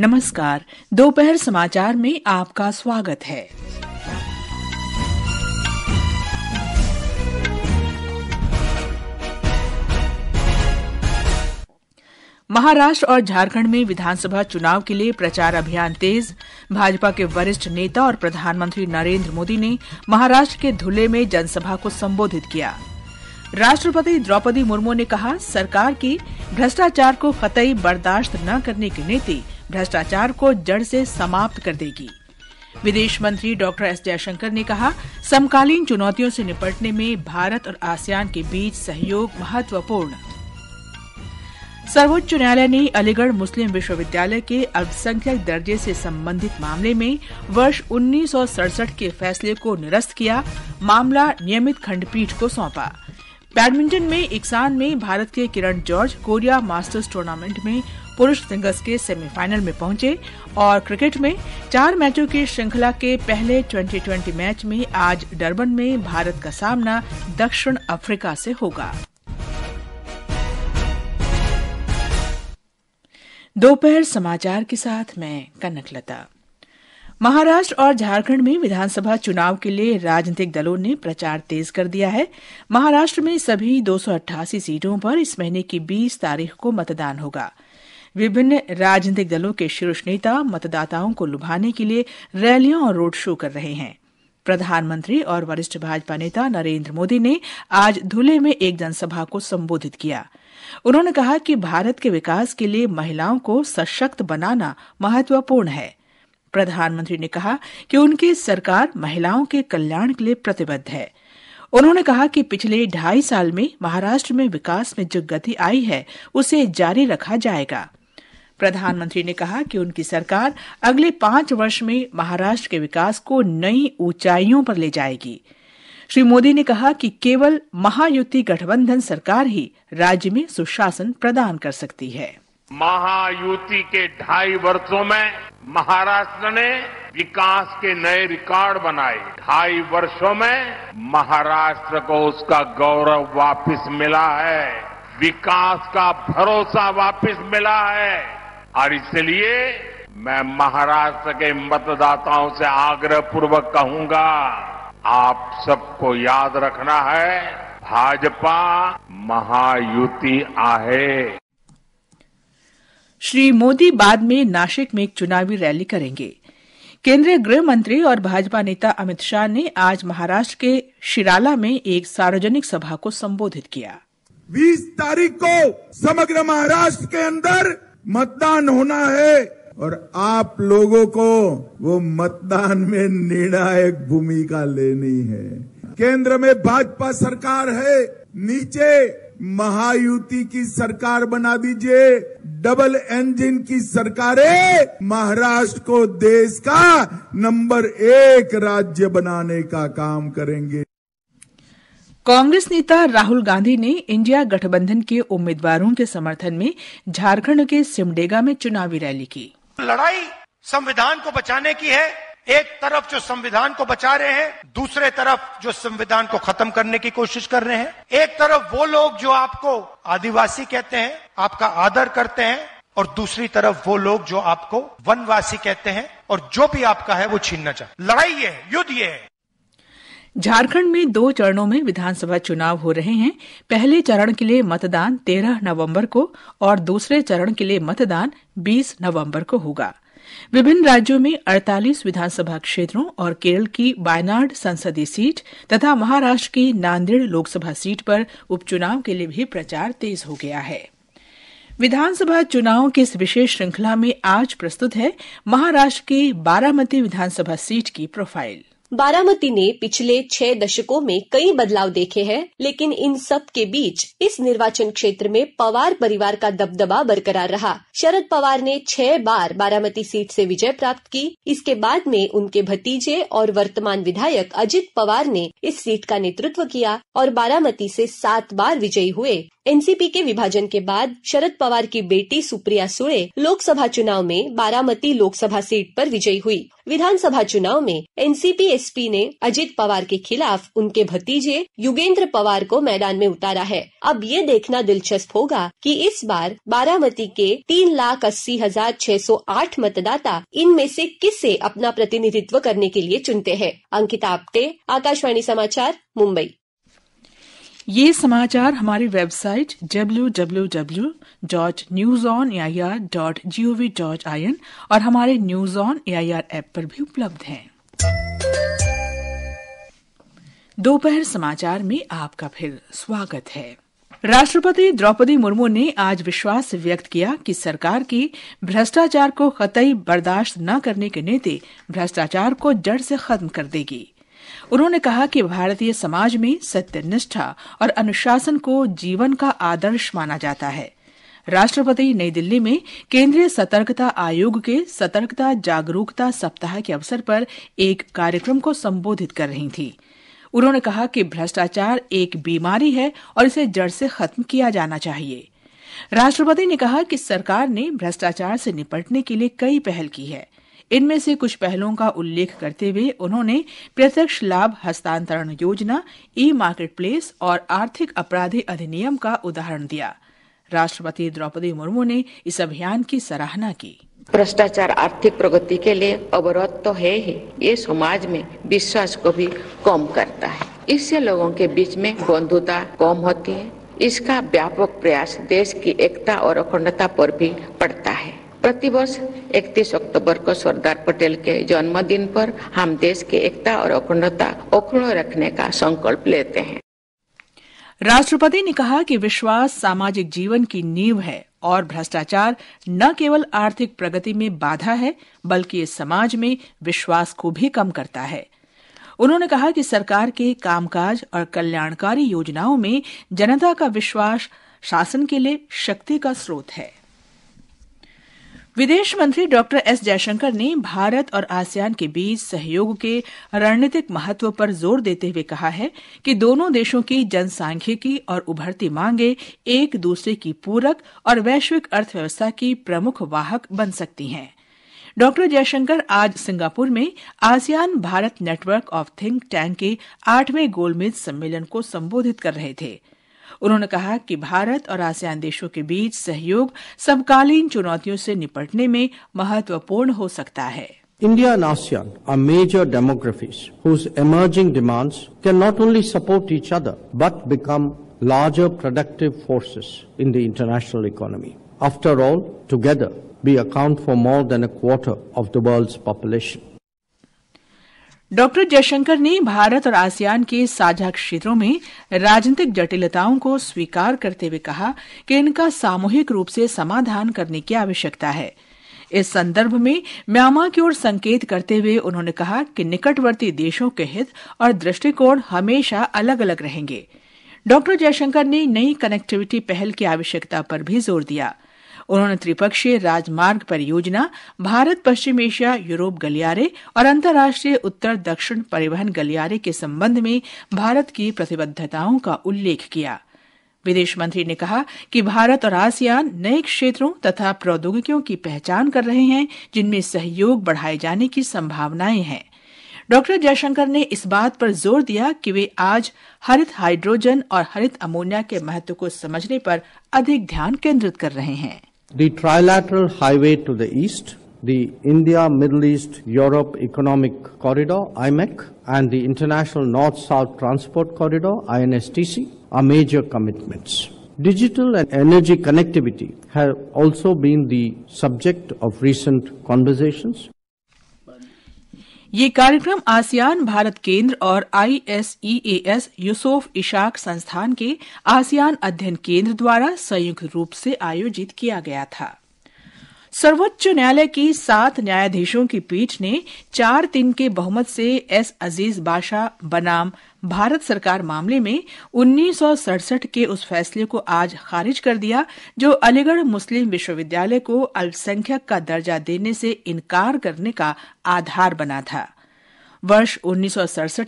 नमस्कार दोपहर समाचार में आपका स्वागत है महाराष्ट्र और झारखंड में विधानसभा चुनाव के लिए प्रचार अभियान तेज भाजपा के वरिष्ठ नेता और प्रधानमंत्री नरेंद्र मोदी ने महाराष्ट्र के धुले में जनसभा को संबोधित किया राष्ट्रपति द्रौपदी मुर्मू ने कहा सरकार की भ्रष्टाचार को कतई बर्दाश्त न करने की नीति भ्रष्टाचार को जड़ से समाप्त कर देगी विदेश मंत्री डॉक्टर एस जयशंकर ने कहा समकालीन चुनौतियों से निपटने में भारत और आसियान के बीच सहयोग महत्वपूर्ण सर्वोच्च न्यायालय ने अलीगढ़ मुस्लिम विश्वविद्यालय के अल्पसंख्यक दर्जे से संबंधित मामले में वर्ष उन्नीस के फैसले को निरस्त किया मामला नियमित खंडपीठ को सौंपा बैडमिंटन में इक्सान में भारत के Kiran George Korea masters tournament में पुरुष सिंगल्स के सेमीफाइनल में पहुंचे और क्रिकेट में चार मैचों की श्रृंखला के पहले 2020 मैच में आज डरबन में भारत का सामना दक्षिण अफ्रीका से होगा दोपहर समाचार के साथ मैं कनकलता महाराष्ट्र और झारखंड में विधानसभा चुनाव के लिए राजनीतिक दलों ने प्रचार तेज कर दिया है महाराष्ट्र में सभी दो सीटों पर इस महीने की 20 तारीख को मतदान होगा विभिन्न राजनीतिक दलों के शीर्ष नेता मतदाताओं को लुभाने के लिए रैलियां और रोड शो कर रहे हैं प्रधानमंत्री और वरिष्ठ भाजपा नेता नरेंद्र मोदी ने आज धुले में एक जनसभा को संबोधित किया उन्होंने कहा कि भारत के विकास के लिए महिलाओं को सशक्त बनाना महत्वपूर्ण है प्रधानमंत्री ने कहा कि उनकी सरकार महिलाओं के कल्याण के लिए प्रतिबद्ध है उन्होंने कहा कि पिछले ढाई साल में महाराष्ट्र में विकास में जो गति आई है उसे जारी रखा जाएगा प्रधानमंत्री ने कहा कि उनकी सरकार अगले पांच वर्ष में महाराष्ट्र के विकास को नई ऊंचाइयों पर ले जाएगी श्री मोदी ने कहा कि केवल महायुति गठबंधन सरकार ही राज्य में सुशासन प्रदान कर सकती है महायुति के ढाई वर्षों में महाराष्ट्र ने विकास के नए रिकॉर्ड बनाए ढाई वर्षों में महाराष्ट्र को उसका गौरव वापस मिला है विकास का भरोसा वापस मिला है और इसलिए मैं महाराष्ट्र के मतदाताओं से आग्रह पूर्वक कहूंगा आप सबको याद रखना है भाजपा महायुति आहे श्री मोदी बाद में नासिक में एक चुनावी रैली करेंगे केंद्रीय गृह मंत्री और भाजपा नेता अमित शाह ने आज महाराष्ट्र के शिराला में एक सार्वजनिक सभा को संबोधित किया 20 तारीख को समग्र महाराष्ट्र के अंदर मतदान होना है और आप लोगों को वो मतदान में निर्णायक भूमिका लेनी है केंद्र में भाजपा सरकार है नीचे महायुति की सरकार बना दीजिए डबल इंजन की सरकारें महाराष्ट्र को देश का नंबर एक राज्य बनाने का काम करेंगे कांग्रेस नेता राहुल गांधी ने इंडिया गठबंधन के उम्मीदवारों के समर्थन में झारखंड के सिमडेगा में चुनावी रैली की लड़ाई संविधान को बचाने की है एक तरफ जो संविधान को बचा रहे हैं दूसरे तरफ जो संविधान को खत्म करने की कोशिश कर रहे हैं एक तरफ वो लोग जो आपको आदिवासी कहते हैं आपका आदर करते हैं और दूसरी तरफ वो लोग जो आपको वनवासी कहते हैं और जो भी आपका है वो छीनना चाहते लड़ाई ये है युद्ध ये है झारखंड में दो चरणों में विधानसभा चुनाव हो रहे हैं पहले चरण के लिए मतदान 13 नवंबर को और दूसरे चरण के लिए मतदान 20 नवंबर को होगा विभिन्न राज्यों में 48 विधानसभा क्षेत्रों और केरल की वायनाड संसदीय सीट तथा महाराष्ट्र की नांदेड़ लोकसभा सीट पर उपचुनाव के लिए भी प्रचार तेज हो गया है विधानसभा चुनाव की इस विशेष श्रृंखला में आज प्रस्तुत है महाराष्ट्र की बारामती विधानसभा सीट की प्रोफाइल बारामती ने पिछले छह दशकों में कई बदलाव देखे हैं लेकिन इन सब के बीच इस निर्वाचन क्षेत्र में पवार परिवार का दबदबा बरकरार रहा शरद पवार ने छह बार बारामती सीट से विजय प्राप्त की इसके बाद में उनके भतीजे और वर्तमान विधायक अजित पवार ने इस सीट का नेतृत्व किया और बारामती से सात बार विजयी हुए एनसीपी के विभाजन के बाद शरद पवार की बेटी सुप्रिया सुड़े लोकसभा चुनाव में बारामती लोकसभा सीट पर विजयी हुई विधानसभा चुनाव में एनसीपी एसपी ने अजित पवार के खिलाफ उनके भतीजे युगेंद्र पवार को मैदान में उतारा है अब ये देखना दिलचस्प होगा कि इस बार बारामती के तीन लाख अस्सी हजार छह सौ आठ मतदाता इनमें से किसे अपना प्रतिनिधित्व करने के लिए चुनते हैं अंकिता आप्टे आकाशवाणी समाचार मुंबई ये समाचार हमारी वेबसाइट www.newsonair.gov.in और हमारे न्यूज ऑन एआईआर ऐप पर भी उपलब्ध हैं दोपहर समाचार में आपका फिर स्वागत है राष्ट्रपति द्रौपदी मुर्मू ने आज विश्वास व्यक्त किया कि सरकार की भ्रष्टाचार को कतई बर्दाश्त न करने के नीति भ्रष्टाचार को जड़ से खत्म कर देगी उन्होंने कहा कि भारतीय समाज में सत्यनिष्ठा और अनुशासन को जीवन का आदर्श माना जाता है राष्ट्रपति नई दिल्ली में केंद्रीय सतर्कता आयोग के सतर्कता जागरूकता सप्ताह के अवसर पर एक कार्यक्रम को संबोधित कर रही थी उन्होंने कहा कि भ्रष्टाचार एक बीमारी है और इसे जड़ से खत्म किया जाना चाहिए राष्ट्रपति ने कहा कि सरकार ने भ्रष्टाचार से निपटने के लिए कई पहल की है इनमें से कुछ पहलुओं का उल्लेख करते हुए उन्होंने प्रत्यक्ष लाभ हस्तांतरण योजना ई मार्केट प्लेस और आर्थिक अपराधी अधिनियम का उदाहरण दिया राष्ट्रपति द्रौपदी मुर्मू ने इस अभियान की सराहना की भ्रष्टाचार आर्थिक प्रगति के लिए अवरोध तो है ही ये समाज में विश्वास को भी कम करता है इससे लोगों के बीच में बंधुता कम होती है इसका व्यापक प्रयास देश की एकता और अखंडता पर भी पड़ता है प्रतिवर्ष 31 अक्टूबर को सरदार पटेल के जन्मदिन पर हम देश की एकता और अखंडता अक्षुण रखने का संकल्प लेते हैं राष्ट्रपति ने कहा कि विश्वास सामाजिक जीवन की नींव है और भ्रष्टाचार न केवल आर्थिक प्रगति में बाधा है बल्कि ये समाज में विश्वास को भी कम करता है उन्होंने कहा कि सरकार के कामकाज और कल्याणकारी योजनाओं में जनता का विश्वास शासन के लिए शक्ति का स्रोत है विदेश मंत्री डॉक्टर एस जयशंकर ने भारत और आसियान के बीच सहयोग के रणनीतिक महत्व पर जोर देते हुए कहा है कि दोनों देशों की जनसांख्यिकी और उभरती मांगे एक दूसरे की पूरक और वैश्विक अर्थव्यवस्था की प्रमुख वाहक बन सकती हैं डॉक्टर जयशंकर आज सिंगापुर में ASEAN Bharat network of think tank के आठवें गोलमेज सम्मेलन को संबोधित कर रहे थे उन्होंने कहा कि भारत और आसियान देशों के बीच सहयोग समकालीन चुनौतियों से निपटने में महत्वपूर्ण हो सकता है India and ASEAN are major demographies whose emerging demands can not only support each other but become larger productive forces in the international economy. After all, together we account for more than a quarter of the world's population. Doctor Jaishankar ने भारत और ASEAN के साझा क्षेत्रों में राजनीतिक जटिलताओं को स्वीकार करते हुए कहा कि इनका सामूहिक रूप से समाधान करने की आवश्यकता है इस संदर्भ में म्यांमा की ओर संकेत करते हुए उन्होंने कहा कि निकटवर्ती देशों के हित और दृष्टिकोण हमेशा अलग अलग रहेंगे डॉक्टर जयशंकर ने नई कनेक्टिविटी पहल की आवश्यकता पर भी जोर दिया उन्होंने त्रिपक्षीय राजमार्ग परियोजना भारत पश्चिम एशिया यूरोप गलियारे और अंतर्राष्ट्रीय उत्तर दक्षिण परिवहन गलियारे के संबंध में भारत की प्रतिबद्धताओं का उल्लेख किया विदेश मंत्री ने कहा कि भारत और आसियान नए क्षेत्रों तथा प्रौद्योगिकियों की पहचान कर रहे हैं जिनमें सहयोग बढ़ाए जाने की संभावनाएं हैं डॉक्टर जयशंकर ने इस बात पर जोर दिया कि वे आज हरित हाइड्रोजन और हरित अमोनिया के महत्व को समझने पर अधिक ध्यान केंद्रित कर रहे हैं The trilateral highway to the east, the India Middle East Europe Economic Corridor, IMEC, and the International North South Transport Corridor, INSTC, are major commitments. Digital and energy connectivity have also been the subject of recent conversations. ये कार्यक्रम ASEAN Bharat केंद्र और आईएसईएएस यूसुफ इशाक संस्थान के ASEAN अध्ययन केंद्र द्वारा संयुक्त रूप से आयोजित किया गया था सर्वोच्च न्यायालय की सात न्यायाधीशों की पीठ ने चार तीन के बहुमत से एस अजीज बादशाह बनाम भारत सरकार मामले में उन्नीस के उस फैसले को आज खारिज कर दिया जो अलीगढ़ मुस्लिम विश्वविद्यालय को अल्पसंख्यक का दर्जा देने से इनकार करने का आधार बना था वर्ष उन्नीस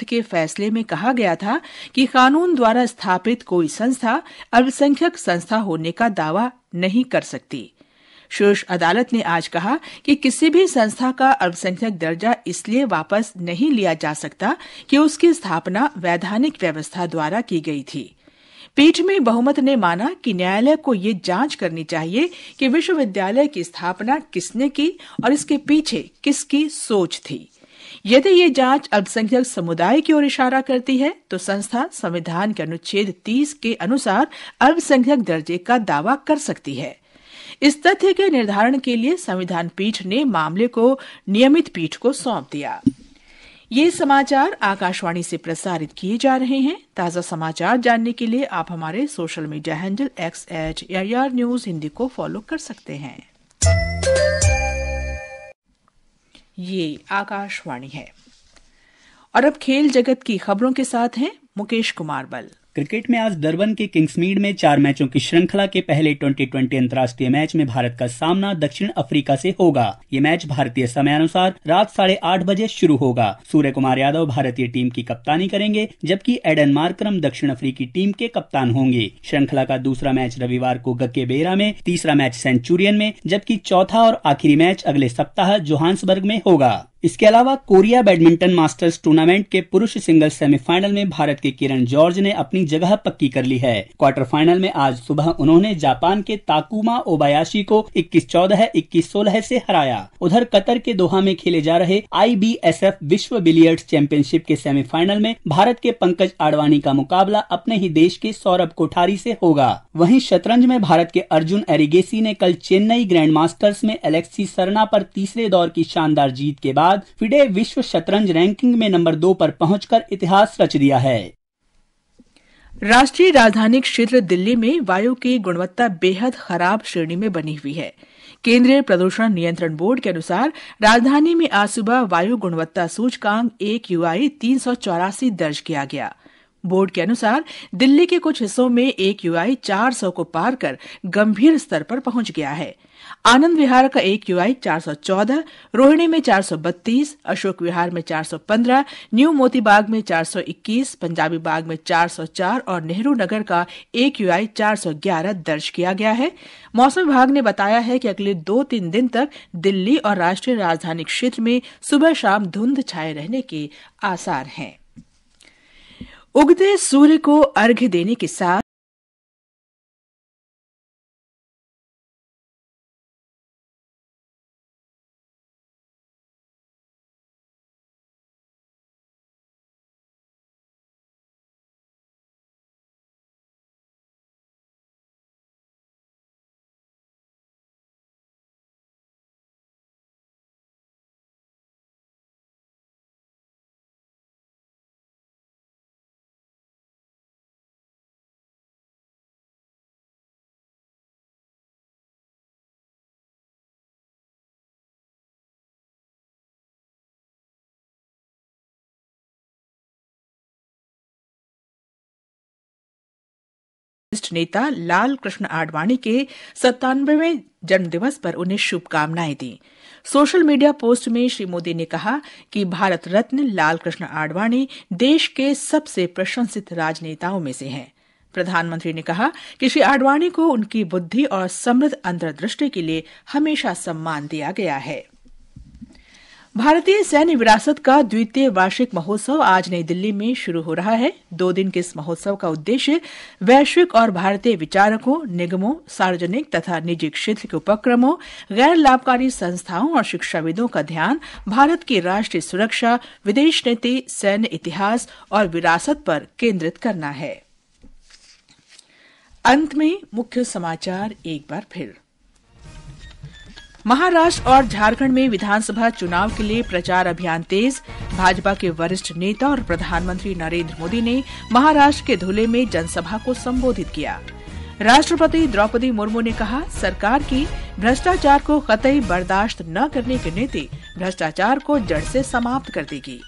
के फैसले में कहा गया था कि कानून द्वारा स्थापित कोई संस्था अल्पसंख्यक संस्था होने का दावा नहीं कर सकती शीर्ष अदालत ने आज कहा कि किसी भी संस्था का अल्पसंख्यक दर्जा इसलिए वापस नहीं लिया जा सकता कि उसकी स्थापना वैधानिक व्यवस्था द्वारा की गई थी पीठ में बहुमत ने माना कि न्यायालय को ये जांच करनी चाहिए कि विश्वविद्यालय की स्थापना किसने की और इसके पीछे किसकी सोच थी यदि ये जांच अल्पसंख्यक समुदाय की ओर इशारा करती है तो संस्था संविधान के अनुच्छेद 30 के अनुसार अल्पसंख्यक दर्जे का दावा कर सकती है इस तथ्य के निर्धारण के लिए संविधान पीठ ने मामले को नियमित पीठ को सौंप दिया ये समाचार आकाशवाणी से प्रसारित किए जा रहे हैं ताजा समाचार जानने के लिए आप हमारे सोशल मीडिया हैंडल एक्स एच एर न्यूज हिंदी को फॉलो कर सकते हैं ये आकाशवाणी है और अब खेल जगत की खबरों के साथ हैं मुकेश कुमार बल क्रिकेट में आज दरबन के किंग्समीड में चार मैचों की श्रृंखला के पहले 2020 अंतर्राष्ट्रीय मैच में भारत का सामना दक्षिण अफ्रीका से होगा ये मैच भारतीय समय अनुसार रात साढ़े आठ बजे शुरू होगा सूर्य कुमार यादव भारतीय टीम की कप्तानी करेंगे जबकि एडन मार्क्रम दक्षिण अफ्रीकी टीम के कप्तान होंगे श्रृंखला का दूसरा मैच रविवार को गक्के बेरा में तीसरा मैच सेंचुरियन में जबकि चौथा और आखिरी मैच अगले सप्ताह जोहान्सबर्ग में होगा इसके अलावा कोरिया बैडमिंटन मास्टर्स टूर्नामेंट के पुरुष सिंगल सेमीफाइनल में भारत के किरण जॉर्ज ने अपनी जगह पक्की कर ली है क्वार्टर फाइनल में आज सुबह उन्होंने जापान के ताकुमा ओबायाशी को 21 चौदह 21 सोलह से हराया उधर कतर के दोहा में खेले जा रहे आईबीएसएफ विश्व बिलियर्ड्स चैंपियनशिप के सेमीफाइनल में भारत के पंकज आडवाणी का मुकाबला अपने ही देश के सौरभ कोठारी ऐसी होगा वही शतरंज में भारत के अर्जुन एरिगेसी ने कल चेन्नई ग्रैंड मास्टर्स में एलेक्सी सरना आरोप तीसरे दौर की शानदार जीत के बाद बाद फिडे विश्व शतरंज रैंकिंग में नंबर दो पर पहुंचकर इतिहास रच दिया है राष्ट्रीय राजधानी क्षेत्र दिल्ली में वायु की गुणवत्ता बेहद खराब श्रेणी में बनी हुई है केंद्रीय प्रदूषण नियंत्रण बोर्ड के अनुसार राजधानी में आज सुबह वायु गुणवत्ता सूचकांक एक यूआई तीन दर्ज किया गया बोर्ड के अनुसार दिल्ली के कुछ हिस्सों में एक यूआई 400 को पार कर गंभीर स्तर पर पहुंच गया है आनंद विहार का एक यूआई 414, रोहिणी में 432, अशोक विहार में 415, न्यू मोतीबाग में 421, पंजाबी बाग में 404 और नेहरू नगर का एक यूआई 411 दर्ज किया गया है मौसम विभाग ने बताया है कि अगले दो तीन दिन तक दिल्ली और राष्ट्रीय राजधानी क्षेत्र में सुबह शाम धुंध छाये रहने के आसार हैं उगते सूर्य को अर्घ्य देने के साथ वरिष्ठ नेता लाल कृष्ण आडवाणी के जन्म जन्मदिवस पर उन्हें शुभकामनाएं दी सोशल मीडिया पोस्ट में श्री मोदी ने कहा कि भारत रत्न लाल कृष्ण आडवाणी देश के सबसे प्रशंसित राजनेताओं में से हैं प्रधानमंत्री ने कहा कि श्री आडवाणी को उनकी बुद्धि और समृद्ध अंतर्दृष्टि के लिए हमेशा सम्मान दिया गया है भारतीय सैन्य विरासत का द्वितीय वार्षिक महोत्सव आज नई दिल्ली में शुरू हो रहा है दो दिन के इस महोत्सव का उद्देश्य वैश्विक और भारतीय विचारकों निगमों सार्वजनिक तथा निजी क्षेत्र के उपक्रमों गैर लाभकारी संस्थाओं और शिक्षाविदों का ध्यान भारत की राष्ट्रीय सुरक्षा विदेश नीति सैन्य इतिहास और विरासत पर केंद्रित करना है अंत में मुख्य समाचार एक बार फिर महाराष्ट्र और झारखंड में विधानसभा चुनाव के लिए प्रचार अभियान तेज भाजपा के वरिष्ठ नेता और प्रधानमंत्री नरेंद्र मोदी ने महाराष्ट्र के धुले में जनसभा को संबोधित किया राष्ट्रपति द्रौपदी मुर्मू ने कहा सरकार की भ्रष्टाचार को कतई बर्दाश्त न करने की नीति भ्रष्टाचार को जड़ से समाप्त कर देगी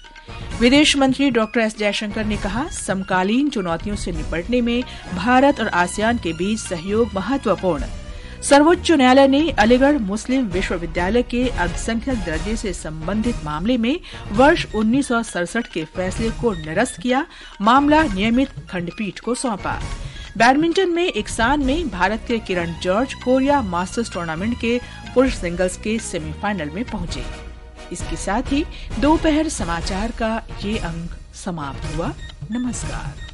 विदेश मंत्री डॉक्टर एस जयशंकर ने कहा समकालीन चुनौतियों से निपटने में भारत और आसियान के बीच सहयोग महत्वपूर्ण सर्वोच्च न्यायालय ने अलीगढ़ मुस्लिम विश्वविद्यालय के अल्पसंख्यक दर्जे से संबंधित मामले में वर्ष उन्नीस के फैसले को निरस्त किया मामला नियमित खंडपीठ को सौंपा बैडमिंटन में इकसान में भारत के Kiran George Korea masters tournament के पुरुष सिंगल्स के सेमीफाइनल में पहुंचे इसके साथ ही दोपहर समाचार का ये अंक समाप्त हुआ नमस्कार